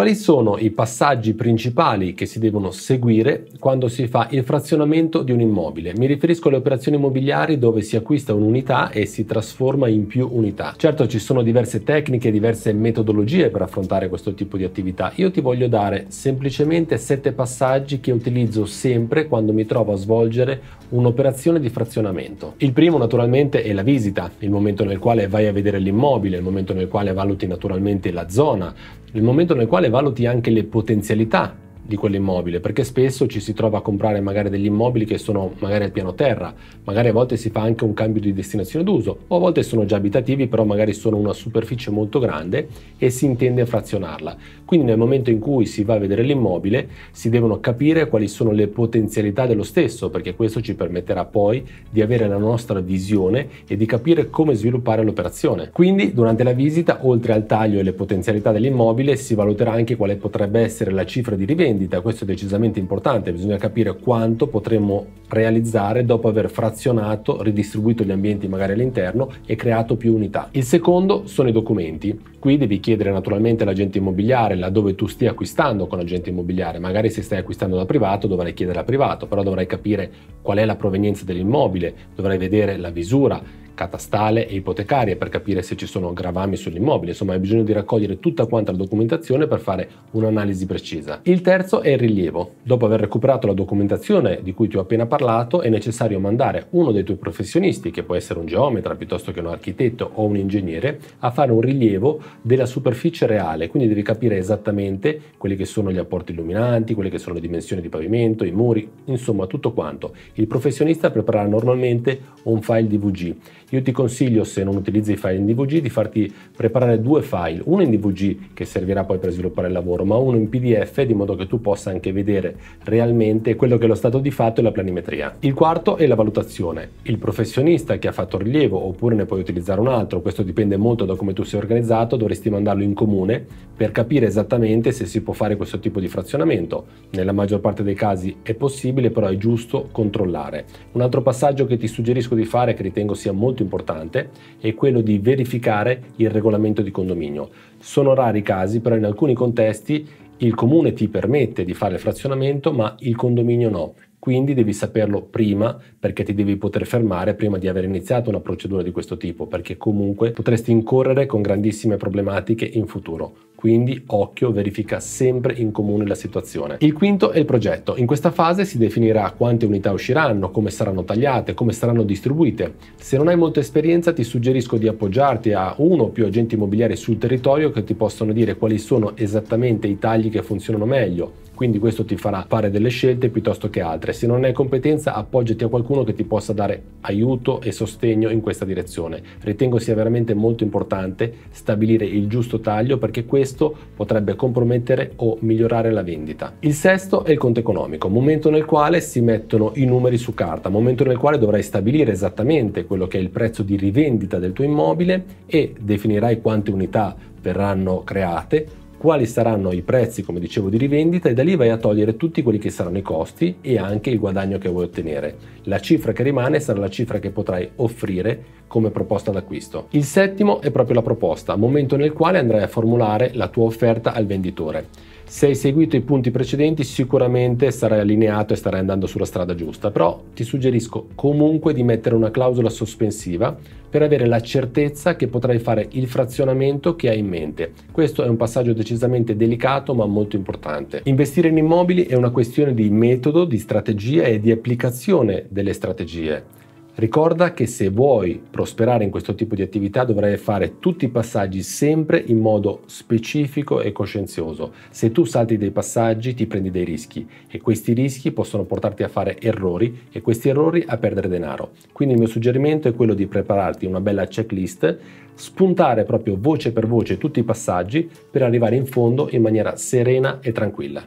Quali sono i passaggi principali che si devono seguire quando si fa il frazionamento di un immobile? Mi riferisco alle operazioni immobiliari dove si acquista un'unità e si trasforma in più unità. Certo ci sono diverse tecniche, diverse metodologie per affrontare questo tipo di attività. Io ti voglio dare semplicemente sette passaggi che utilizzo sempre quando mi trovo a svolgere un'operazione di frazionamento. Il primo naturalmente è la visita, il momento nel quale vai a vedere l'immobile, il momento nel quale valuti naturalmente la zona, il momento nel quale valuti anche le potenzialità di quell'immobile, perché spesso ci si trova a comprare magari degli immobili che sono magari al piano terra, magari a volte si fa anche un cambio di destinazione d'uso, o a volte sono già abitativi, però magari sono una superficie molto grande e si intende frazionarla. Quindi nel momento in cui si va a vedere l'immobile, si devono capire quali sono le potenzialità dello stesso, perché questo ci permetterà poi di avere la nostra visione e di capire come sviluppare l'operazione. Quindi durante la visita, oltre al taglio e le potenzialità dell'immobile, si valuterà anche quale potrebbe essere la cifra di rivendita vendita, questo è decisamente importante, bisogna capire quanto potremmo realizzare dopo aver frazionato, ridistribuito gli ambienti magari all'interno e creato più unità. Il secondo sono i documenti. Qui devi chiedere naturalmente all'agente immobiliare laddove tu stia acquistando con l'agente immobiliare, magari se stai acquistando da privato dovrai chiedere a privato, però dovrai capire qual è la provenienza dell'immobile, dovrai vedere la visura, catastale e ipotecaria per capire se ci sono gravami sull'immobile, insomma hai bisogno di raccogliere tutta quanta la documentazione per fare un'analisi precisa. Il terzo terzo è il rilievo. Dopo aver recuperato la documentazione di cui ti ho appena parlato, è necessario mandare uno dei tuoi professionisti, che può essere un geometra piuttosto che un architetto o un ingegnere, a fare un rilievo della superficie reale, quindi devi capire esattamente quelli che sono gli apporti illuminanti, quelle che sono le dimensioni di pavimento, i muri, insomma tutto quanto. Il professionista preparerà normalmente un file DVG. Io ti consiglio, se non utilizzi i file in DVG, di farti preparare due file, uno in DVG che servirà poi per sviluppare il lavoro, ma uno in PDF di modo che tu possa anche vedere realmente quello che è lo stato di fatto e la planimetria. Il quarto è la valutazione. Il professionista che ha fatto rilievo oppure ne puoi utilizzare un altro, questo dipende molto da come tu sei organizzato, dovresti mandarlo in comune per capire esattamente se si può fare questo tipo di frazionamento. Nella maggior parte dei casi è possibile, però è giusto controllare. Un altro passaggio che ti suggerisco di fare, che ritengo sia molto importante, è quello di verificare il regolamento di condominio. Sono rari i casi, però in alcuni contesti il comune ti permette di fare il frazionamento, ma il condominio no. Quindi devi saperlo prima perché ti devi poter fermare prima di aver iniziato una procedura di questo tipo, perché comunque potresti incorrere con grandissime problematiche in futuro quindi occhio verifica sempre in comune la situazione. Il quinto è il progetto. In questa fase si definirà quante unità usciranno, come saranno tagliate, come saranno distribuite. Se non hai molta esperienza ti suggerisco di appoggiarti a uno o più agenti immobiliari sul territorio che ti possono dire quali sono esattamente i tagli che funzionano meglio. Quindi questo ti farà fare delle scelte piuttosto che altre. Se non hai competenza appoggiati a qualcuno che ti possa dare aiuto e sostegno in questa direzione. Ritengo sia veramente molto importante stabilire il giusto taglio perché questo questo potrebbe compromettere o migliorare la vendita. Il sesto è il conto economico, momento nel quale si mettono i numeri su carta, momento nel quale dovrai stabilire esattamente quello che è il prezzo di rivendita del tuo immobile e definirai quante unità verranno create, quali saranno i prezzi, come dicevo, di rivendita e da lì vai a togliere tutti quelli che saranno i costi e anche il guadagno che vuoi ottenere. La cifra che rimane sarà la cifra che potrai offrire come proposta d'acquisto. Il settimo è proprio la proposta, momento nel quale andrai a formulare la tua offerta al venditore se hai seguito i punti precedenti sicuramente sarai allineato e starai andando sulla strada giusta, però ti suggerisco comunque di mettere una clausola sospensiva per avere la certezza che potrai fare il frazionamento che hai in mente. Questo è un passaggio decisamente delicato ma molto importante. Investire in immobili è una questione di metodo, di strategia e di applicazione delle strategie. Ricorda che se vuoi prosperare in questo tipo di attività dovrai fare tutti i passaggi sempre in modo specifico e coscienzioso. Se tu salti dei passaggi ti prendi dei rischi e questi rischi possono portarti a fare errori e questi errori a perdere denaro. Quindi il mio suggerimento è quello di prepararti una bella checklist, spuntare proprio voce per voce tutti i passaggi per arrivare in fondo in maniera serena e tranquilla.